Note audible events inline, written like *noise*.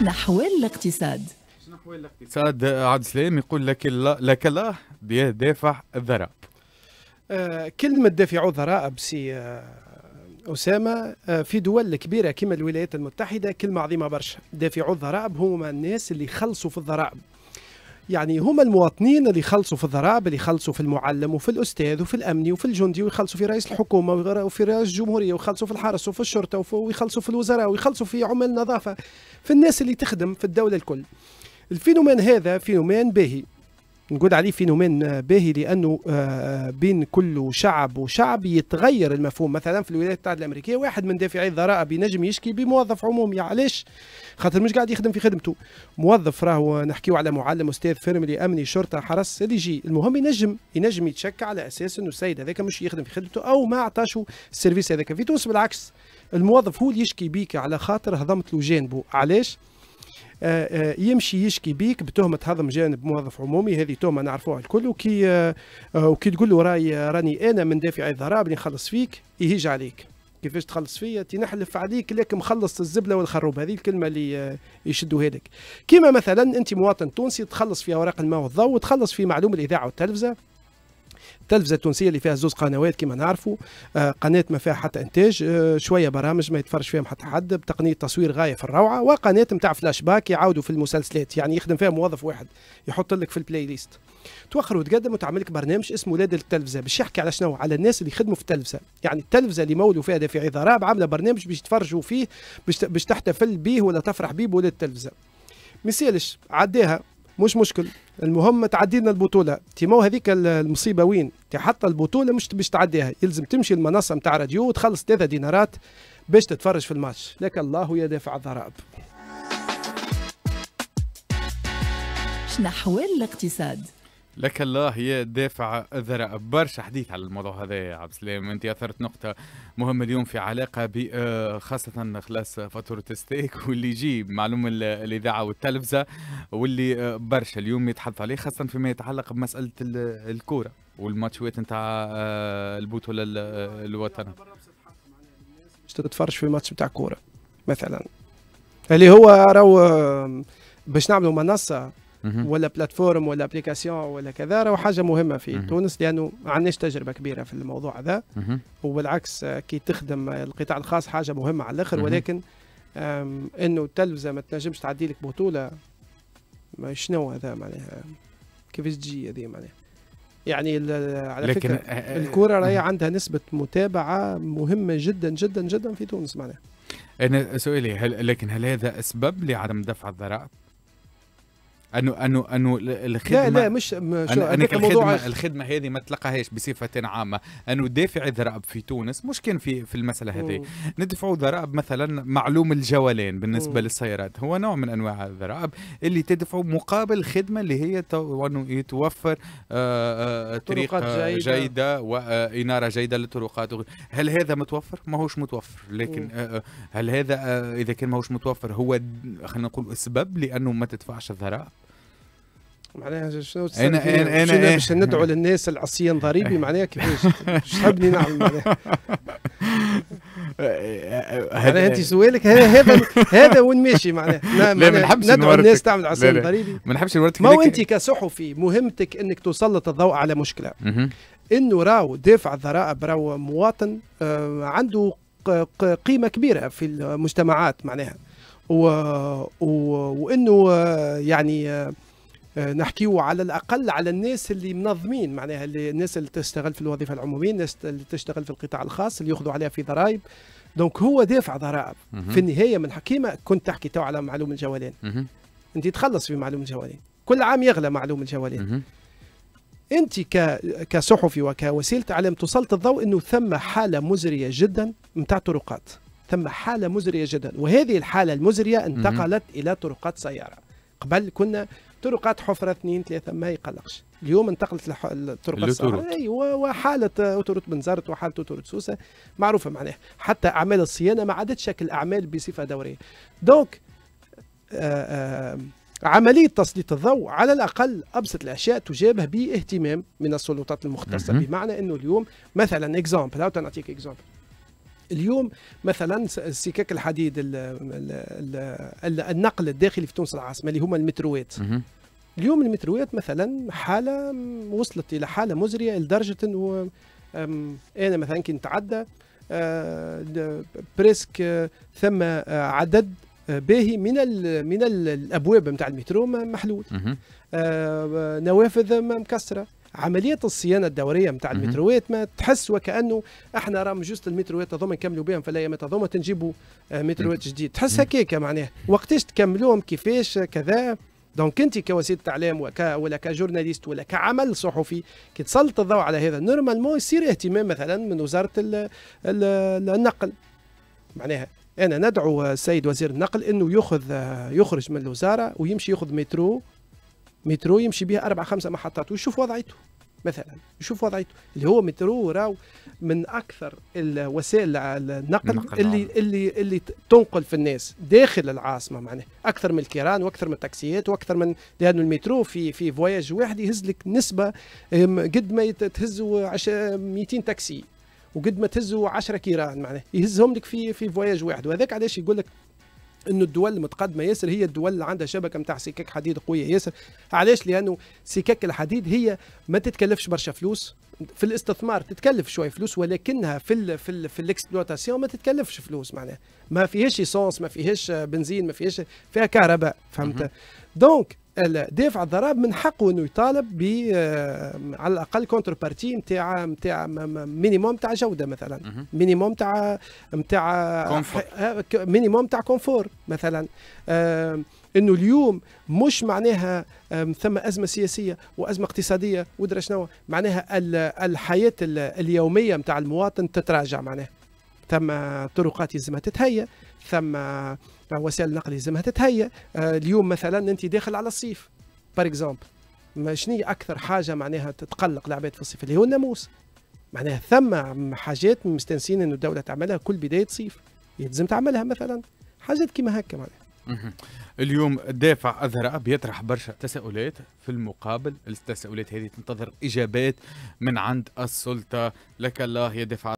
شنو حوال الاقتصاد شنو حوال الاقتصاد عبد السلام يقول لك لك لا دافع الضرائب آه كلمة دافع الضرائب سي آه أسامة آه، في دول كبيرة كما الولايات المتحدة كلمة عظيمة برشا دافعوا الضرائب هما الناس اللي خلصوا في الضرائب يعني هما المواطنين اللي يخلصوا في الضرائب اللي يخلصوا في المعلم وفي الاستاذ وفي الامني وفي الجندي ويخلصوا في رئيس الحكومه وفي رئيس الجمهوريه ويخلصوا في الحرس وفي الشرطه ويخلصوا في الوزراء ويخلصوا في عمال النظافه في الناس اللي تخدم في الدوله الكل الفينومين هذا فينومين باهي نقول عليه فينومين باهي لانه آه، بين كل شعب وشعب يتغير المفهوم مثلا في الولايات المتحده الامريكيه واحد من دافعي الضرائب ينجم يشكي بموظف عمومي علاش خاطر مش قاعد يخدم في خدمته موظف راهو نحكيو على معلم استاذ فيرملي امني شرطه حرس اللي يجي المهم ينجم ينجم يتشكى على اساس انه السيد هذاك مش يخدم في خدمته او ما عطاشو السيرفيس هذاك في تونس بالعكس الموظف هو اللي يشكي بيك على خاطر هضمت له جانبه علاش آه، آه، يمشي يشكي بيك بتهمه هضم جانب موظف عمومي هذه تهمه نعرفوها الكل وكي آه، وكي تقول له راي راني انا من دافع الضرائب اللي نخلص فيك يهيج عليك كيفاش تخلص فيا تنحلف عليك لك مخلص الزبله والخروب هذه الكلمه اللي يشدوها لك كيما مثلا انت مواطن تونسي تخلص في اوراق الماء والضوء وتخلص في معلومه الاذاعه والتلفزه التلفزه التونسيه اللي فيها زوز قنوات كما نعرفوا آه، قناه ما فيها حتى انتاج آه، شويه برامج ما يتفرج فيهم حتى حد بتقنيه تصوير غايه في الروعه وقناه نتاع فلاش باك يعاودوا في المسلسلات يعني يخدم فيها موظف واحد يحط لك في البلاي ليست توخر وتقدم وتعمل لك برنامج اسمه ولاد التلفزه باش يحكي على شنو على الناس اللي يخدموا في التلفزه يعني التلفزه اللي مولوا فيها دافعي ضراب عامله برنامج باش يتفرجوا فيه باش تحتفل به ولا تفرح به بولاد التلفزه ما يسالش عداها مش مشكل المهم تعدينا البطوله تيمو هذيك المصيبه وين حتى البطوله مش باش تعديها يلزم تمشي المنصه نتاع راديو وتخلص ثلاثه دينارات باش تتفرج في الماتش لك الله يا دافع الضرائب شنو احوال الاقتصاد لك الله هي دافع ذرع برشا حديث على الموضوع هذا يا عبد السلام انت اثرت نقطة مهمة اليوم في علاقة ب آه، خاصة خلاص فاتورة ستيك *laughs* واللي يجي معلوم الاذاعة والتلفزة واللي آه، برشا اليوم يتحدث عليه خاصة فيما يتعلق بمسألة الكورة والماتشوات نتاع آه، البطولة الوطنية باش تتفرج في ماتش نتاع كورة مثلا اللي هو راهو باش نعملوا منصة ولا بلاتفورم ولا ابليكاسيون ولا كذا راهو حاجه مهمه في تونس لانه ما عندناش تجربه كبيره في الموضوع هذا وبالعكس آه، كي تخدم القطاع الخاص حاجه مهمه على الاخر ولكن انه التلفزه ما تنجمش تعدي لك بطوله شنو هذا معناها كيفاش تجي هذه معناها يعني على لكن فكره أه, آه، الكره راهي عندها نسبه متابعه مهمه جدا جدا جدا في تونس معناها انا سؤالي هل لكن هل هذا اسباب لعدم دفع الضرائب؟ انه انه انه الخدمه لا لا مش انك الخدمه الخدمه هذه ما تلقاهاش بصفه عامه انه دافع الضرائب في تونس مش كان في في المساله هذه ندفعوا ضرائب مثلا معلوم الجولان بالنسبه مم. للسيارات هو نوع من انواع الضرائب اللي تدفعوا مقابل خدمه اللي هي تو... انه يتوفر آه، آه، طريقه آآ جيدة. جيده واناره آه، جيده للطرقات هل هذا متوفر ماهوش متوفر لكن هل هذا اذا كان ماهوش متوفر هو خلينا نقول السبب لانه ما تدفعش الضرائب معناها شنو انا انا انا باش ندعو للناس العصيان ضريبي معناها كيفاش تحبني نعمل *laughs* معناها هذا انت سؤالك هذا هذا وين ماشي معناها *laughs* لا ما نحبش ندعو الناس تعمل عصيان ضريبي ما نحبش نورتك ما انت كصحفي مهمتك انك تسلط الضوء على مشكله انه راهو دافع الضرائب راهو مواطن آه، عنده قيمه كبيره في المجتمعات معناها و... و... وانه آه، يعني آه، آه، نحكيو على الاقل على الناس اللي منظمين معناها اللي الناس اللي تشتغل في الوظيفه العموميه الناس اللي تشتغل في القطاع الخاص اللي ياخذوا عليها في ضرائب دونك هو دافع ضرائب في النهايه من حكيمه كنت تحكي تو على معلوم الجولان انت تخلص في معلوم الجولان كل عام يغلى معلوم الجولان انت كصحفي وكوسيله اعلام توصلت الضوء انه ثم حاله مزريه جدا نتاع طرقات ثم حاله مزريه جدا وهذه الحاله المزريه انتقلت الى طرقات سياره قبل كنا طرقات حفره اثنين ثلاثه ما يقلقش اليوم انتقلت للطرق الصحراء ايوه وحاله اوتوريت بنزرت وحاله اوتوريت سوسه معروفه معناها حتى اعمال الصيانه ما عادت شكل اعمال بصفه دوريه دونك آه، آه، عملية تسليط الضوء على الأقل أبسط الأشياء تجابه باهتمام من السلطات المختصة بمعنى أنه اليوم مثلا إكزامبل نعطيك إكزامبل اليوم مثلا سكك الحديد الـ الـ الـ النقل الداخلي في تونس العاصمه اللي هما المتروات اليوم المتروات مثلا حاله وصلت الى حاله مزريه لدرجه انه انا مثلا كي نتعدى أه، بريسك أه، ثم أه، عدد باهي من من الابواب نتاع المترو محلول نوافذ مكسره عمليه الصيانه الدوريه نتاع المتروات ما تحس وكانه احنا راهم جوست المتروات هذوما نكملوا بهم في الايامات هذوما تنجيبوا آه، متروات جديد تحس هكاك معناها وقتاش تكملوهم كيفاش كذا دونك انت كوسيله اعلام وك ولا كجورناليست ولا كعمل صحفي كي تسلط الضوء على هذا نورمالمون يصير اهتمام مثلا من وزاره الـ الـ النقل معناها انا ندعو السيد وزير النقل انه ياخذ آه، يخرج من الوزاره ويمشي ياخذ مترو مترو يمشي بها اربع خمسه محطات ويشوف وضعيته مثلا يشوف وضعيته اللي هو مترو راو من اكثر الوسائل النقل اللي, اللي اللي اللي تنقل في الناس داخل العاصمه معناه اكثر من الكيران واكثر من التاكسيات واكثر من لانه المترو في في فواياج واحد يهز لك نسبه قد ما تهزوا 200 تاكسي وقد ما تهزوا 10 كيران معناه يهزهم لك في في فواياج واحد وهذاك علاش يقول لك انه الدول المتقدمه ياسر هي الدول اللي عندها شبكه نتاع سكك حديد قويه ياسر علاش لانه سكك الحديد هي ما تتكلفش برشا فلوس في الاستثمار تتكلف شويه فلوس ولكنها في الـ في الـ في الاكسبلوتاسيون ما تتكلفش فلوس معناها ما فيهاش ايسونس ما فيهاش بنزين ما فيهاش فيها كهرباء فهمت دونك دافع الضرائب من حقه انه يطالب ب آه، على الاقل كونتر بارتي نتاع نتاع مينيموم تاع جوده مثلا مينيموم تاع نتاع آه، مينيموم تاع كونفور مثلا آه، انه اليوم مش معناها ثم ازمه سياسيه وازمه اقتصاديه ودرا شنو معناها الحياه اليوميه نتاع المواطن تتراجع معناها ثم طرقات لازمها تتهيأ ثم وسائل نقل لازمها تتهيأ آه، اليوم مثلا أنت داخل على الصيف بار اكزومبل شنو أكثر حاجة معناها تتقلق العباد في الصيف اللي هو الناموس معناها ثم حاجات مستنسين أنه الدولة تعملها كل بداية صيف يلزم تعملها مثلا حاجات كيما هكا معناها اليوم الدافع أذرع بيطرح برشا تساؤلات في المقابل التساؤلات هذه تنتظر اجابات من عند السلطه لك الله يا دافع